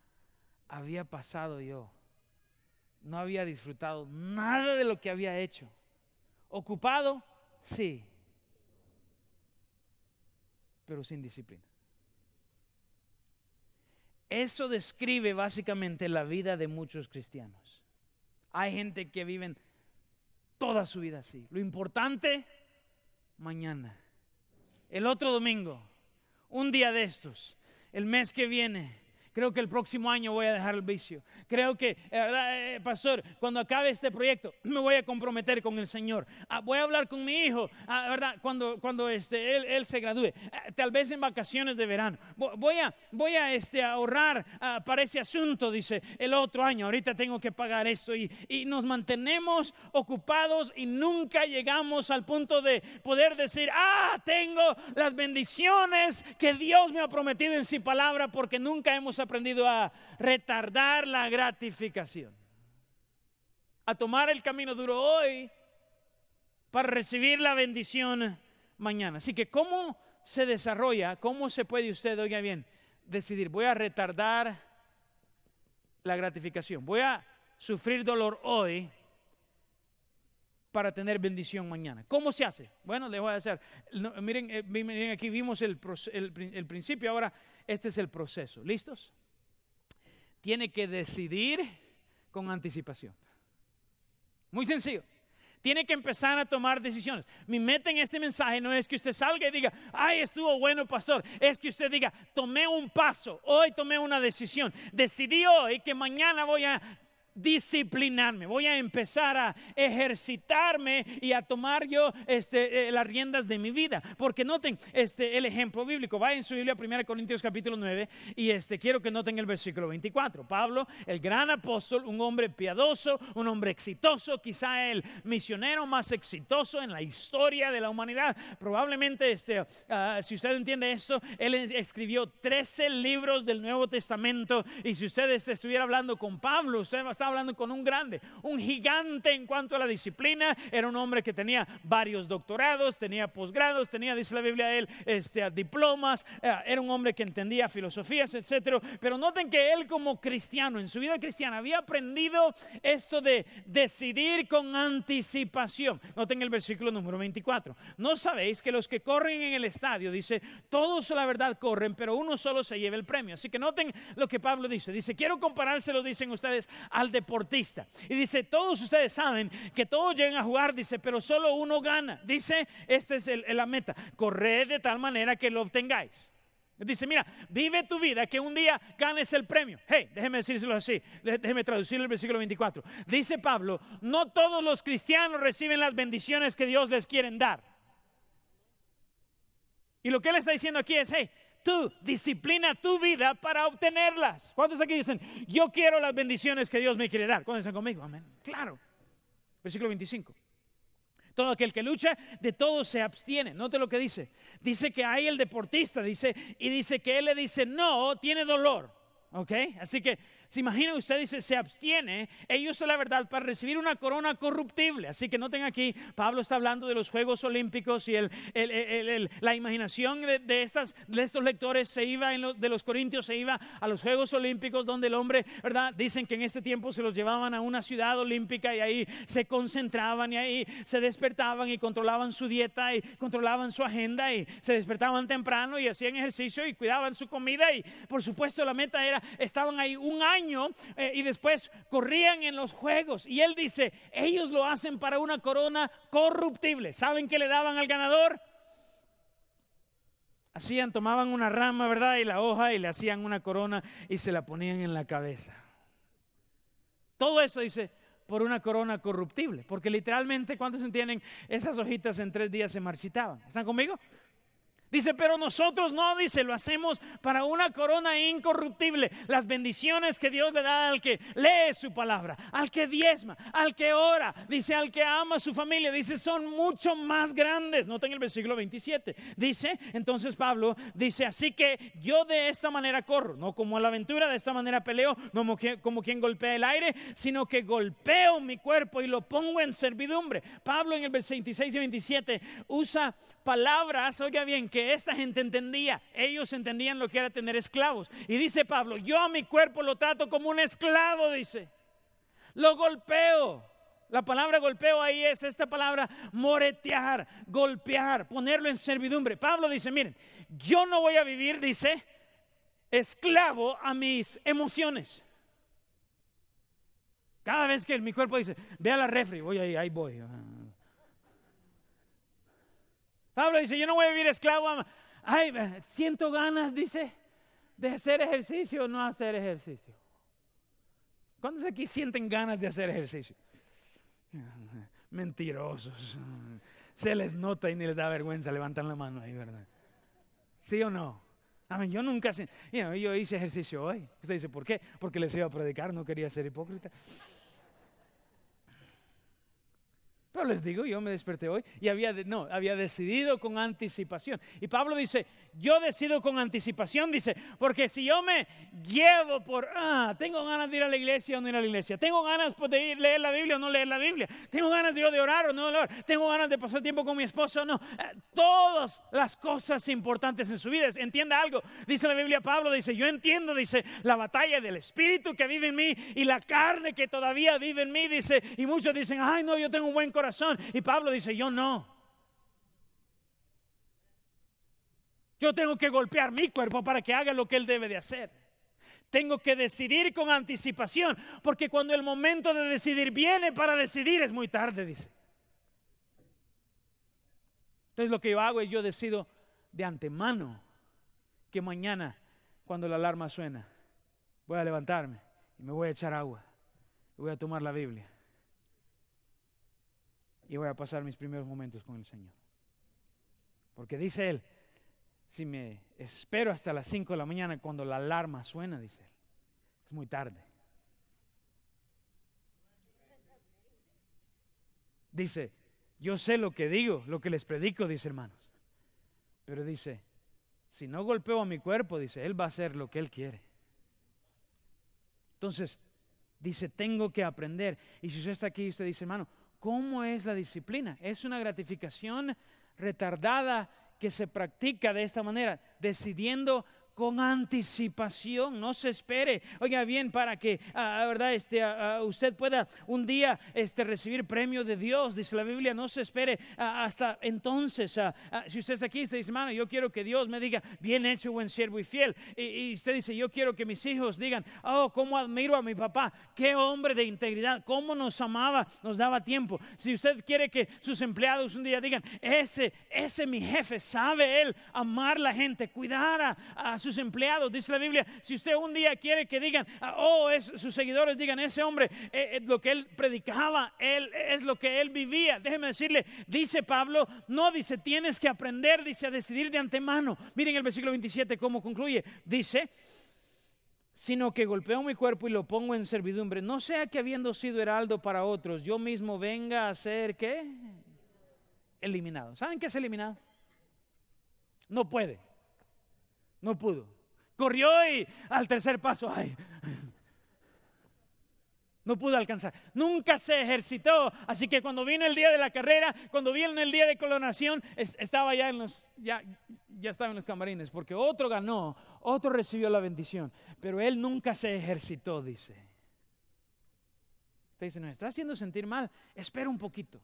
S1: había pasado yo. No había disfrutado nada de lo que había hecho. Ocupado, sí, pero sin disciplina. Eso describe básicamente la vida de muchos cristianos. Hay gente que vive toda su vida así. Lo importante, mañana. El otro domingo, un día de estos, el mes que viene, creo que el próximo año voy a dejar el vicio. Creo que, eh, eh, eh, pastor, cuando acabe este proyecto, me voy a comprometer con el Señor. Ah, voy a hablar con mi hijo, ah, ¿verdad? Cuando, cuando este, él, se gradúe, tal vez en vacaciones de verano. Voy a, voy a este, ahorrar ah, para ese asunto, dice, el otro año. Ahorita tengo que pagar esto. Y, y nos mantenemos ocupados y nunca llegamos al punto de poder decir, ah, tengo las bendiciones que Dios me ha prometido en su palabra porque nunca hemos aprendido a retardar la gratificación, a tomar el camino duro hoy para recibir la bendición mañana. Así que, ¿cómo se desarrolla? ¿Cómo se puede usted, oiga bien, decidir, voy a retardar la gratificación, voy a sufrir dolor hoy para tener bendición mañana. ¿Cómo se hace? Bueno, les voy a hacer. Eh, miren, aquí vimos el, el principio, ahora este es el proceso. ¿Listos? Tiene que decidir con anticipación. Muy sencillo. Tiene que empezar a tomar decisiones. Mi meta en este mensaje no es que usted salga y diga, ay, estuvo bueno, pastor. Es que usted diga, tomé un paso, hoy tomé una decisión. Decidí hoy que mañana voy a disciplinarme, voy a empezar a ejercitarme y a tomar yo este, eh, las riendas de mi vida. Porque noten este, el ejemplo bíblico, va en su Biblia 1 Corintios capítulo 9 y este, quiero que noten el versículo 24. Pablo, el gran apóstol, un hombre piadoso, un hombre exitoso, quizá el misionero más exitoso en la historia de la humanidad. Probablemente, este, ah, si usted entiende esto, él escribió 13 libros del Nuevo Testamento y si usted este, estuviera hablando con Pablo, usted va a hablando con un grande, un gigante en cuanto a la disciplina. Era un hombre que tenía varios doctorados, tenía posgrados, tenía, dice la Biblia él, este, diplomas. Eh, era un hombre que entendía filosofías, etcétera. Pero noten que él como cristiano, en su vida cristiana, había aprendido esto de decidir con anticipación. Noten el versículo número 24. No sabéis que los que corren en el estadio, dice, todos la verdad corren, pero uno solo se lleva el premio. Así que noten lo que Pablo dice. Dice, quiero comparárselo, dicen ustedes, al deportista. Y dice, todos ustedes saben que todos llegan a jugar, dice, pero solo uno gana. Dice, esta es la meta, corred de tal manera que lo obtengáis. Dice, mira, vive tu vida que un día ganes el premio. Hey, déjeme decírselo así, déjeme traducir el versículo 24. Dice Pablo, no todos los cristianos reciben las bendiciones que Dios les quiere dar. Y lo que él está diciendo aquí es, hey, tú disciplina tu vida para obtenerlas. ¿Cuántos aquí dicen, yo quiero las bendiciones que Dios me quiere dar? ¿Cuántos están conmigo? Amén. Claro. Versículo 25. Todo aquel que lucha, de todo se abstiene. Note lo que dice. Dice que hay el deportista, dice, y dice que él le dice, no, tiene dolor. ¿Ok? Así que se imagina usted dice, se abstiene, ellos son la verdad para recibir una corona corruptible. Así que noten aquí, Pablo está hablando de los Juegos Olímpicos y el, la imaginación de, estas, de estos lectores se iba en de los Corintios, se iba a los Juegos Olímpicos donde el hombre, ¿verdad? Dicen que en este tiempo se los llevaban a una ciudad olímpica y ahí se concentraban y ahí se despertaban y controlaban su dieta y controlaban su agenda y se despertaban temprano y hacían ejercicio y cuidaban su comida y por supuesto la meta era, estaban ahí un año eh, y después corrían en los juegos. Y él dice, ellos lo hacen para una corona corruptible. ¿Saben qué le daban al ganador? Hacían, tomaban una rama, ¿verdad? Y la hoja y le hacían una corona y se la ponían en la cabeza. Todo eso dice, por una corona corruptible, porque literalmente, cuando se entienden? Esas hojitas en tres días se marchitaban. ¿Están conmigo? Dice, pero nosotros no, dice, lo hacemos para una corona incorruptible. Las bendiciones que Dios le da al que lee su palabra, al que diezma, al que ora, dice, al que ama su familia, dice, son mucho más grandes. Noten el versículo 27. Dice, entonces Pablo dice, así que yo de esta manera corro, no como a la aventura, de esta manera peleo, no como, como quien golpea el aire, sino que golpeo mi cuerpo y lo pongo en servidumbre. Pablo en el versículo 26 y 27 usa palabras, oiga bien, que esta gente entendía. Ellos entendían lo que era tener esclavos. Y dice Pablo, yo a mi cuerpo lo trato como un esclavo, dice. Lo golpeo. La palabra golpeo ahí es esta palabra moretear, golpear, ponerlo en servidumbre. Pablo dice, miren, yo no voy a vivir, dice, esclavo a mis emociones. Cada vez que mi cuerpo dice, ve a la refri, voy ahí, ahí voy. Ah. Pablo dice, yo no voy a vivir esclavo. Ay, siento ganas, dice, de hacer ejercicio o no hacer ejercicio. ¿Cuántos aquí sienten ganas de hacer ejercicio? Mentirosos. Se les nota y ni les da vergüenza, levantar la mano ahí, ¿verdad? ¿Sí o no? A yo nunca, yo hice ejercicio hoy. Usted dice, ¿por qué? Porque les iba a predicar, no quería ser hipócrita. Pero les digo, yo me desperté hoy y había, no, había decidido con anticipación. Y Pablo dice, yo decido con anticipación, dice, porque si yo me llevo por, ah, tengo ganas de ir a la iglesia o no ir a la iglesia, tengo ganas pues, de ir, leer la Biblia o no leer la Biblia, tengo ganas de, yo, de orar o no orar, tengo ganas de pasar tiempo con mi esposo o no, eh, todas las cosas importantes en su vida, entienda algo, dice la Biblia Pablo, dice, yo entiendo, dice, la batalla del espíritu que vive en mí y la carne que todavía vive en mí, dice, y muchos dicen, ay no, yo tengo un buen corazón, y Pablo dice, yo no. Yo tengo que golpear mi cuerpo para que haga lo que él debe de hacer. Tengo que decidir con anticipación, porque cuando el momento de decidir viene para decidir es muy tarde, dice. Entonces lo que yo hago es yo decido de antemano que mañana, cuando la alarma suena, voy a levantarme y me voy a echar agua y voy a tomar la Biblia y voy a pasar mis primeros momentos con el Señor. Porque dice Él, si me espero hasta las 5 de la mañana cuando la alarma suena, dice él, es muy tarde. Dice, yo sé lo que digo, lo que les predico, dice hermanos. Pero dice, si no golpeo a mi cuerpo, dice, él va a hacer lo que él quiere. Entonces, dice, tengo que aprender. Y si usted está aquí usted dice, hermano, ¿cómo es la disciplina? ¿Es una gratificación retardada que se practica de esta manera, decidiendo con anticipación, no se espere. Oiga bien, para que, la ah, ah, verdad, este, ah, usted pueda un día este, recibir premio de Dios, dice la Biblia, no se espere hasta entonces. si usted es aquí y dice, hermano, yo quiero que Dios me diga, bien hecho, buen siervo y fiel. Y, usted dice, yo quiero que mis hijos digan, oh, cómo admiro a mi papá, qué hombre de integridad, cómo nos amaba, nos daba tiempo. Si usted quiere que sus empleados un día digan, ese, ese mi jefe, sabe él amar la gente, cuidar a, a sus empleados, dice la Biblia, si usted un día quiere que digan, ah, oh, es, sus seguidores digan, ese hombre, es eh, eh, lo que él predicaba, él, es lo que él vivía. Déjeme decirle, dice Pablo, no, dice, tienes que aprender, dice, a decidir de antemano. Miren el versículo 27 cómo concluye. Dice, sino que golpeo mi cuerpo y lo pongo en servidumbre. No sea que habiendo sido heraldo para otros, yo mismo venga a ser qué? Eliminado. ¿Saben qué es eliminado? No puede. No pudo. Corrió y al tercer paso, ay, no pudo alcanzar. Nunca se ejercitó. Así que cuando vino el día de la carrera, cuando vino el día de colonación, estaba ya en los, ya, ya estaba en los camarines, porque otro ganó, otro recibió la bendición, pero él nunca se ejercitó, dice. Usted dice, No, está haciendo sentir mal. Espera un poquito.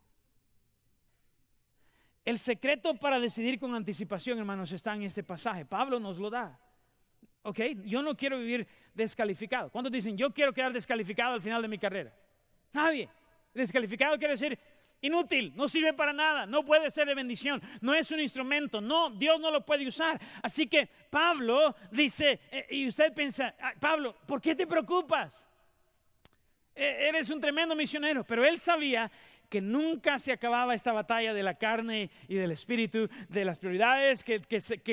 S1: El secreto para decidir con anticipación, hermanos, está en este pasaje. Pablo nos lo da. ¿Ok? Yo no quiero vivir descalificado. ¿Cuántos dicen, yo quiero quedar descalificado al final de mi carrera? Nadie. Descalificado quiere decir inútil, no sirve para nada, no puede ser de bendición, no es un instrumento, no, Dios no lo puede usar. Así que Pablo dice, eh, y usted piensa, ah, Pablo, ¿por qué te preocupas? E-, eres un tremendo misionero, pero él sabía que nunca se acababa esta batalla de la carne y del espíritu, de las prioridades que,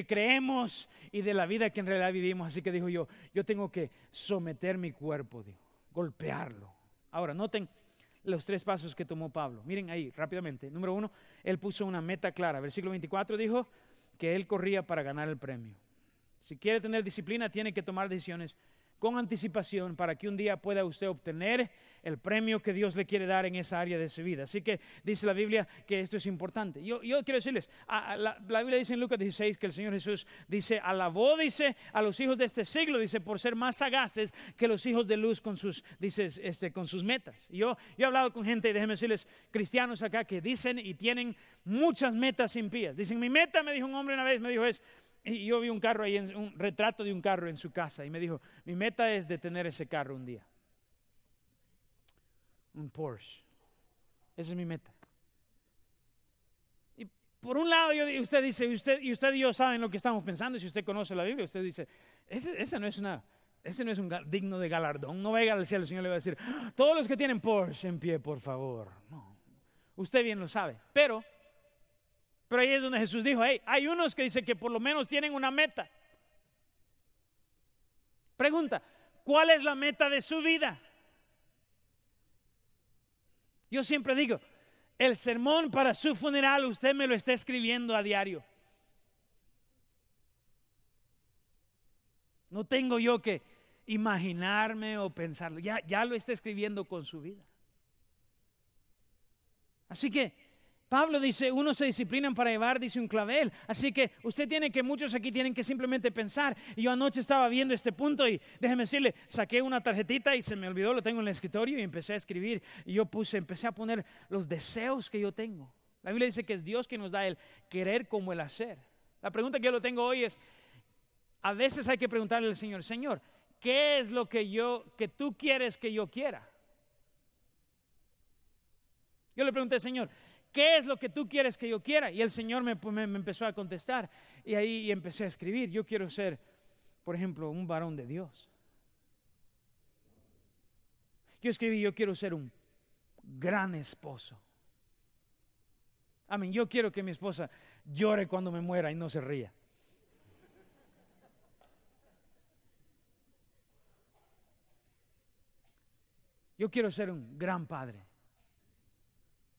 S1: creemos y de la vida que en realidad vivimos. Así que dijo yo, yo tengo que someter mi cuerpo, golpearlo. Ahora, noten los tres pasos que tomó Pablo. Miren ahí rápidamente. Número uno, él puso una meta clara. Versículo 24 dijo que él corría para ganar el premio. Si quiere tener disciplina, tiene que tomar decisiones con anticipación para que un día pueda usted obtener el premio que Dios le quiere dar en esa área de su vida. Así que dice la Biblia que esto es importante. Yo, quiero decirles, la, Biblia dice en Lucas 16 que el Señor Jesús dice, alabó, dice, a los hijos de este siglo, dice, por ser más sagaces que los hijos de luz con sus, este, con sus metas. Yo, yo he hablado con gente, y déjenme decirles, cristianos acá que dicen y tienen muchas metas impías. Dicen, mi meta, me dijo un hombre una vez, me dijo es, y yo vi un carro ahí, un retrato de un carro en su casa y me dijo, mi meta es de tener ese carro un día. Un Porsche. Esa es mi meta. Y por un lado, usted dice, usted, y usted y yo saben lo que estamos pensando, si usted conoce la Biblia, usted dice, ese, esa no es una, ese no es un digno de galardón. No vaya al cielo, el Señor le va a decir, todos los que tienen Porsche en pie, por favor. No. Usted bien lo sabe. Pero pero ahí es donde Jesús dijo, hay unos que dicen que por lo menos tienen una meta. Pregunta, ¿cuál es la meta de su vida? Yo siempre digo, el sermón para su funeral usted me lo está escribiendo a diario. No tengo yo que imaginarme o pensarlo, ya, ya lo está escribiendo con su vida. Así que Pablo dice, Uno se disciplinan para llevar, dice un clavel. Así que usted tiene que, muchos aquí tienen que simplemente pensar. Y yo anoche estaba viendo este punto y déjeme decirle, saqué una tarjetita y se me olvidó, lo tengo en el escritorio y empecé a escribir. Y yo puse, empecé a poner los deseos que yo tengo. La Biblia dice que es Dios quien nos da el querer como el hacer. La pregunta que yo lo tengo hoy es, a veces hay que preguntarle al Señor, Señor, ¿qué es lo que yo, que tú quieres que yo quiera? Yo le pregunté, Señor, ¿Qué es lo que tú quieres que yo quiera? Y el Señor me, empezó a contestar. Y ahí empecé a escribir. Yo quiero ser, por ejemplo, un varón de Dios. Yo escribí, yo quiero ser un gran esposo. Amén. Yo quiero que mi esposa llore cuando me muera y no se ría. Yo quiero ser un gran padre.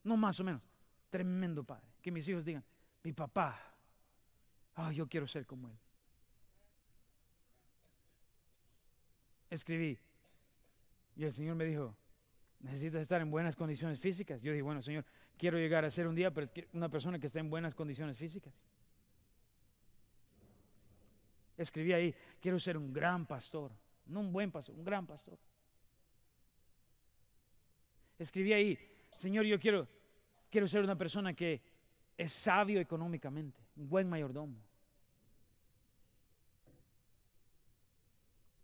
S1: No más o menos. Tremendo padre. Que mis hijos digan, mi papá, ah, yo quiero ser como él. Escribí y el Señor me dijo, necesitas estar en buenas condiciones físicas. Yo dije, bueno, Señor, quiero llegar a ser un día una persona que esté en buenas condiciones físicas. Escribí ahí, quiero ser un gran pastor, no un buen pastor, un gran pastor. Escribí ahí, Señor, yo quiero Quiero ser una persona que es sabio económicamente, un buen mayordomo.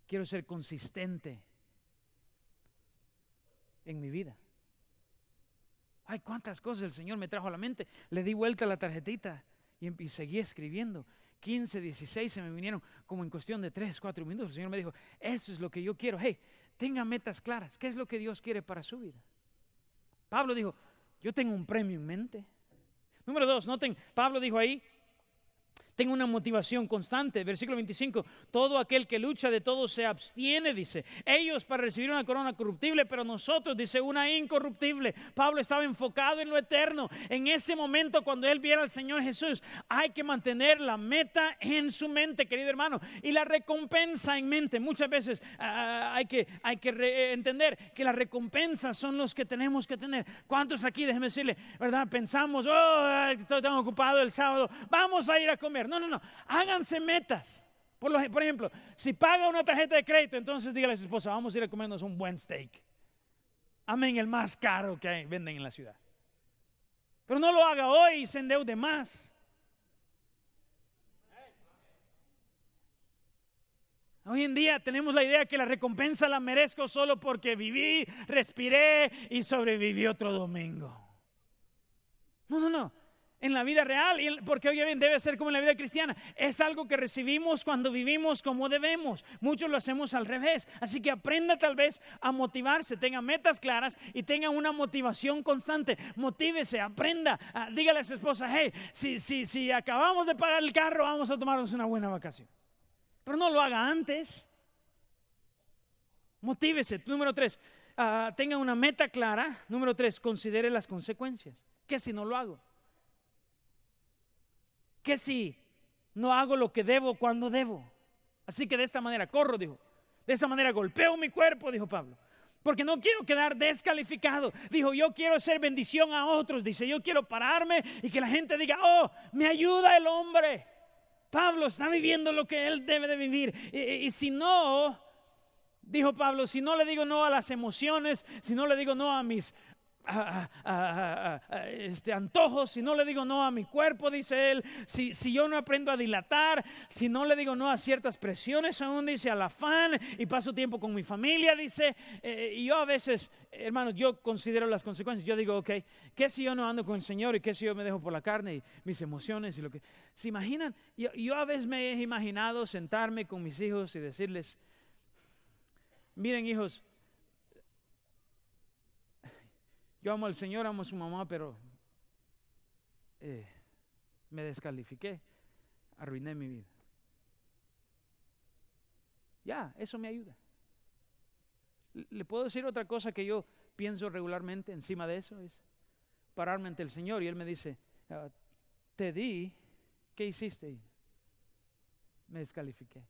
S1: Quiero ser consistente en mi vida. Ay, cuántas cosas el Señor me trajo a la mente. Le di vuelta a la tarjetita y, y seguí escribiendo. 15, 16 se me vinieron como en cuestión de 3, 4 minutos. El Señor me dijo, eso es lo que yo quiero. Hey, tenga metas claras. ¿Qué es lo que Dios quiere para su vida? Pablo dijo, yo tengo un premio en mente. Número dos, noten, Pablo dijo ahí, una motivación constante. Versículo 25, todo aquel que lucha de todo se abstiene, dice. Ellos para recibir una corona corruptible, pero nosotros, dice, una incorruptible. Pablo estaba enfocado en lo eterno. En ese momento, cuando él viera al Señor Jesús, hay que mantener la meta en su mente, querido hermano, y la recompensa en mente. Muchas veces ah, ah, hay que, hay que eh, entender que las recompensas son los que tenemos que tener. ¿Cuántos aquí, déjeme decirle, verdad? Pensamos, oh, estoy tan ocupado el sábado, vamos a ir a comer. No, no, no. Háganse metas. Por, por ejemplo, si paga una tarjeta de crédito, entonces dígale a su esposa, vamos a ir a comernos un buen steak. Amén, el más caro que venden en la ciudad. Pero no lo haga hoy y se endeude más. Hoy en día tenemos la idea que la recompensa la merezco solo porque viví, respiré y sobreviví otro domingo. No, no, no en la vida real, y porque hoy bien debe ser como en la vida cristiana, es algo que recibimos cuando vivimos como debemos. Muchos lo hacemos al revés. Así que aprenda tal vez a motivarse, tenga metas claras y tenga una motivación constante. Motívese, aprenda, ah, dígale a su esposa, hey, si, si, acabamos de pagar el carro, vamos a tomarnos una buena vacación. Pero no lo haga antes. Motívese. Número tres, ah, tenga una meta clara. Número tres, considere las consecuencias. ¿Qué si no lo hago? que si no hago lo que debo cuando debo? Así que de esta manera corro, dijo. De esta manera golpeo mi cuerpo, dijo Pablo. Porque no quiero quedar descalificado. Dijo, yo quiero ser bendición a otros. Dice, yo quiero pararme y que la gente diga, oh, me ayuda el hombre. Pablo está viviendo lo que él debe de vivir. y si no, dijo Pablo, si no le digo no a las emociones, si no le digo no a mis, a, este, antojo si no le digo no a mi cuerpo, dice él, si, si yo no aprendo a dilatar, si no le digo no a ciertas presiones, aún dice al afán y paso tiempo con mi familia, dice, eh, y yo a veces, hermanos, yo considero las consecuencias, yo digo, ok, ¿qué si yo no ando con el Señor y qué si yo me dejo por la carne y mis emociones y lo que... ¿Se imaginan? Yo, yo a veces me he imaginado sentarme con mis hijos y decirles, miren hijos, Yo amo al Señor, amo a su mamá, pero eh, me descalifiqué, arruiné mi vida. Ya, eso me ayuda. ¿Le puedo decir otra cosa que yo pienso regularmente encima de eso? Es pararme ante el Señor y Él me dice, ah, te di, ¿qué hiciste? Me descalifiqué.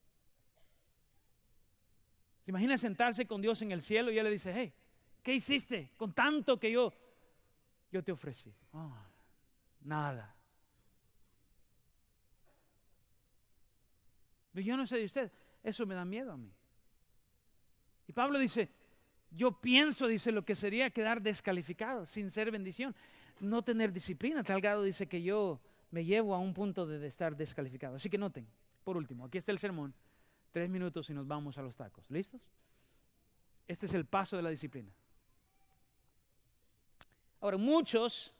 S1: ¿Se imagina sentarse con Dios en el cielo y Él le dice, hey, ¿Qué hiciste con tanto que yo, yo te ofrecí? Ah, nada. yo no sé de usted, eso me da miedo a mí. Y Pablo dice, yo pienso, dice, lo que sería quedar descalificado, sin ser bendición, no tener disciplina, Talgado dice que yo me llevo a un punto de estar descalificado. Así que noten, por último, aquí está el sermón, tres minutos y nos vamos a los tacos. ¿Listos? Este es el paso de la disciplina. Ahora, muchos,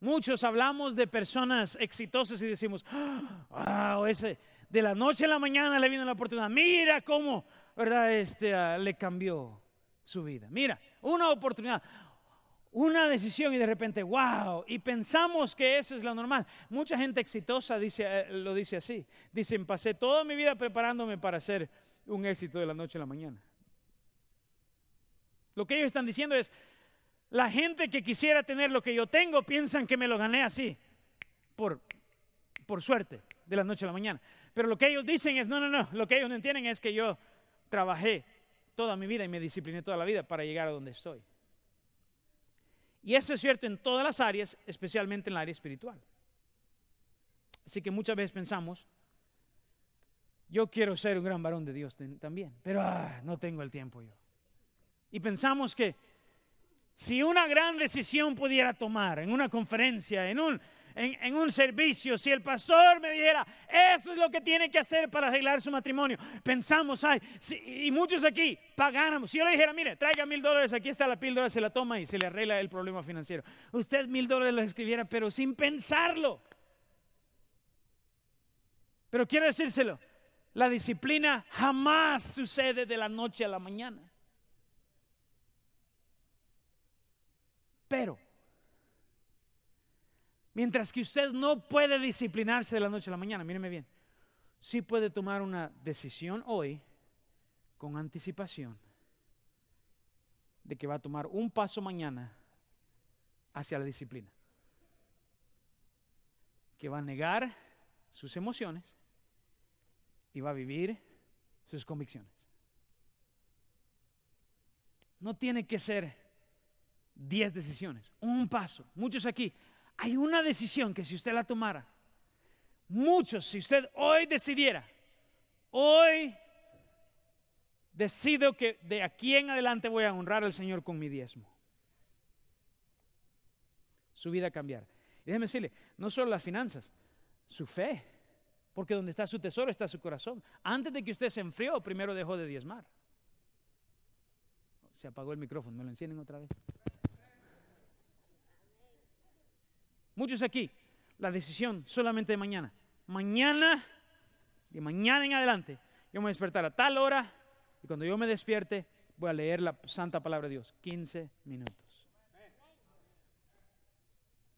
S1: muchos hablamos de personas exitosas y decimos, wow, ah, oh, ese, de la noche a la mañana le vino la oportunidad, mira cómo, ¿verdad? Este, ah, le cambió su vida. Mira, una oportunidad, una decisión y de repente, wow, y pensamos que esa es la normal. Mucha gente exitosa dice, eh, lo dice así. Dicen, pasé toda mi vida preparándome para ser un éxito de la noche a la mañana. Lo que ellos están diciendo es, la gente que quisiera tener lo que yo tengo piensan que me lo gané así, por, por suerte, de la noche a la mañana. Pero lo que ellos dicen es, no, no, no, lo que ellos no entienden es que yo trabajé toda mi vida y me discipliné toda la vida para llegar a donde estoy. Y eso es cierto en todas las áreas, especialmente en la área espiritual. Así que muchas veces pensamos, yo quiero ser un gran varón de Dios también, pero ah, no tengo el tiempo yo. Y pensamos que si una gran decisión pudiera tomar en una conferencia, en un, en, un servicio, si el pastor me dijera, eso es lo que tiene que hacer para arreglar su matrimonio, pensamos, ay, y muchos aquí pagáramos, si yo le dijera, mire, traiga mil dólares, aquí está la píldora, se la toma y se le arregla el problema financiero. Usted mil dólares lo escribiera, pero sin pensarlo. Pero quiero decírselo, la disciplina jamás sucede de la noche a la mañana. Pero, mientras que usted no puede disciplinarse de la noche a la mañana, míreme bien, sí puede tomar una decisión hoy con anticipación de que va a tomar un paso mañana hacia la disciplina. Que va a negar sus emociones y va a vivir sus convicciones. No tiene que ser 10 decisiones, un paso, muchos aquí. Hay una decisión que si usted la tomara, muchos, si usted hoy decidiera, hoy decido que de aquí en adelante voy a honrar al Señor con mi diezmo. Su vida cambiará. Y déjeme decirle, no solo las finanzas, su fe. Porque donde está su tesoro está su corazón. Antes de que usted se enfrió, primero dejó de diezmar. Se apagó el micrófono, ¿me lo encienden otra vez? Muchos aquí, la decisión solamente de mañana. Mañana, de mañana en adelante, yo me voy a despertar a tal hora y cuando yo me despierte voy a leer la santa palabra de Dios. 15 minutos.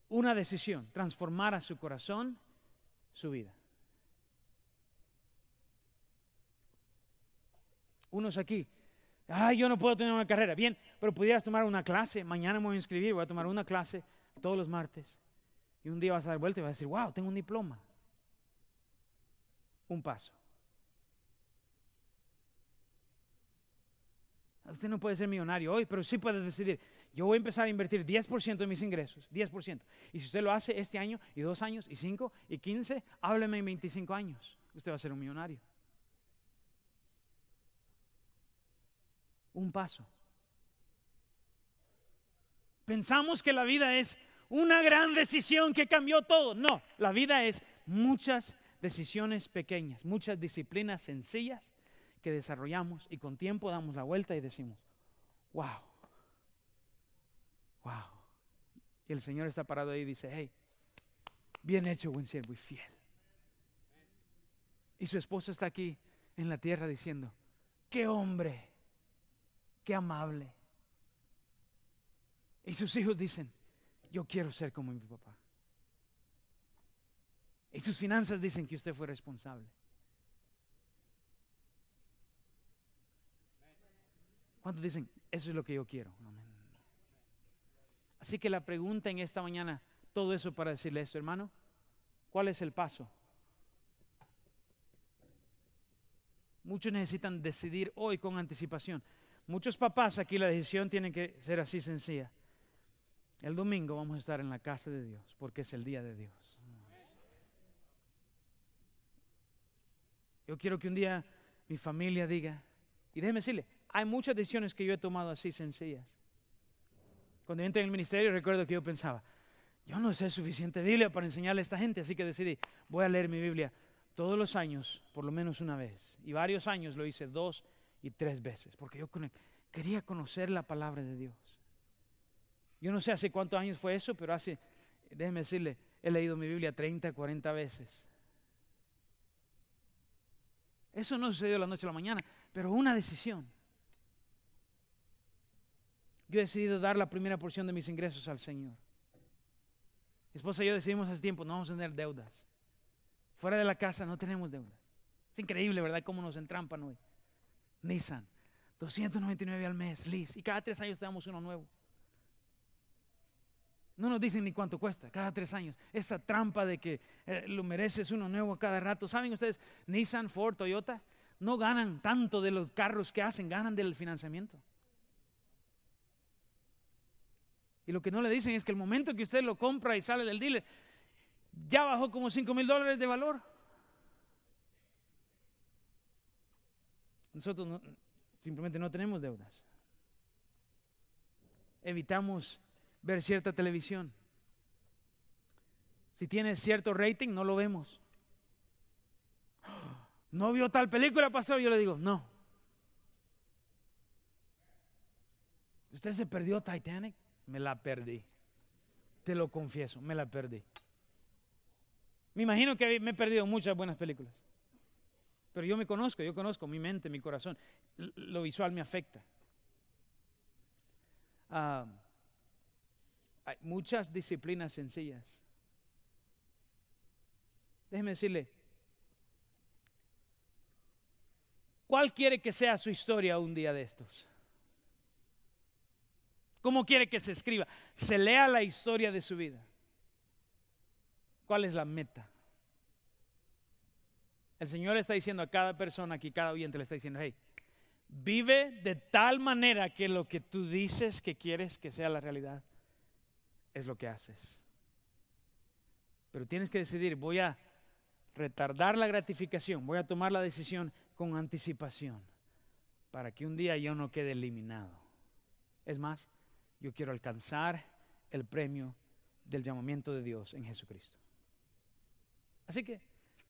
S1: Una decisión, transformar a su corazón, su vida. Unos aquí, ay, yo no puedo tener una carrera. Bien, pero pudieras tomar una clase. Mañana me voy a inscribir, voy a tomar una clase todos los martes. Y un día vas a dar vuelta y vas a decir, wow, tengo un diploma. Un paso. Usted no puede ser millonario hoy, pero sí puede decidir, yo voy a empezar a invertir 10% de mis ingresos, 10%. Y si usted lo hace este año y dos años y cinco y quince, hábleme en 25 años. Usted va a ser un millonario. Un paso. Pensamos que la vida es una gran decisión que cambió todo. No, la vida es muchas decisiones pequeñas, muchas disciplinas sencillas que desarrollamos y con tiempo damos la vuelta y decimos, wow, wow. Y el Señor está parado ahí y dice, hey, bien hecho, buen siervo y fiel. Y su esposa está aquí en la tierra diciendo, qué hombre, qué amable. Y sus hijos dicen, yo quiero ser como mi papá. Y sus finanzas dicen que usted fue responsable. ¿Cuántos dicen, eso es lo que yo quiero? Así que la pregunta en esta mañana, todo eso para decirle esto, hermano, ¿cuál es el paso? Muchos necesitan decidir hoy con anticipación. Muchos papás aquí la decisión tiene que ser así sencilla. El domingo vamos a estar en la casa de Dios porque es el día de Dios. Yo quiero que un día mi familia diga, y déjeme decirle, hay muchas decisiones que yo he tomado así sencillas. Cuando entré en el ministerio recuerdo que yo pensaba, yo no sé suficiente Biblia para enseñarle a esta gente, así que decidí, voy a leer mi Biblia todos los años, por lo menos una vez. Y varios años lo hice dos y tres veces, porque yo quería conocer la palabra de Dios. Yo no sé hace cuántos años fue eso, pero hace, déjeme decirle, he leído mi Biblia 30, 40 veces. Eso no sucedió la noche a la mañana, pero una decisión. Yo he decidido dar la primera porción de mis ingresos al Señor. Mi esposa y yo decidimos hace tiempo, no vamos a tener deudas. Fuera de la casa no tenemos deudas. Es increíble, ¿verdad? Cómo nos entrampan hoy. Nissan, 299 al mes, Liz. Y cada tres años te damos uno nuevo. No nos dicen ni cuánto cuesta, cada tres años. Esta trampa de que eh, lo mereces uno nuevo cada rato. ¿Saben ustedes? Nissan, Ford, Toyota, no ganan tanto de los carros que hacen, ganan del financiamiento. Y lo que no le dicen es que el momento que usted lo compra y sale del dealer, ya bajó como 5 mil dólares de valor. Nosotros simplemente no tenemos deudas. Evitamos ver cierta televisión. Si tiene cierto rating, no lo vemos. ¿No vio tal película, pastor? Yo le digo, no. ¿Usted se perdió Titanic? Me la perdí. Te lo confieso, me la perdí. Me imagino que me he perdido muchas buenas películas. Pero yo me conozco, yo conozco mi mente, mi corazón. Lo visual me afecta. Ah hay muchas disciplinas sencillas. Déjeme decirle, ¿cuál quiere que sea su historia un día de estos? ¿Cómo quiere que se escriba? Se lea la historia de su vida. ¿Cuál es la meta? El Señor está diciendo a cada persona aquí, cada oyente le está diciendo, hey, vive de tal manera que lo que tú dices que quieres que sea la realidad es lo que haces. Pero tienes que decidir, voy a retardar la gratificación, voy a tomar la decisión con anticipación para que un día yo no quede eliminado. Es más, yo quiero alcanzar el premio del llamamiento de Dios en Jesucristo. Así que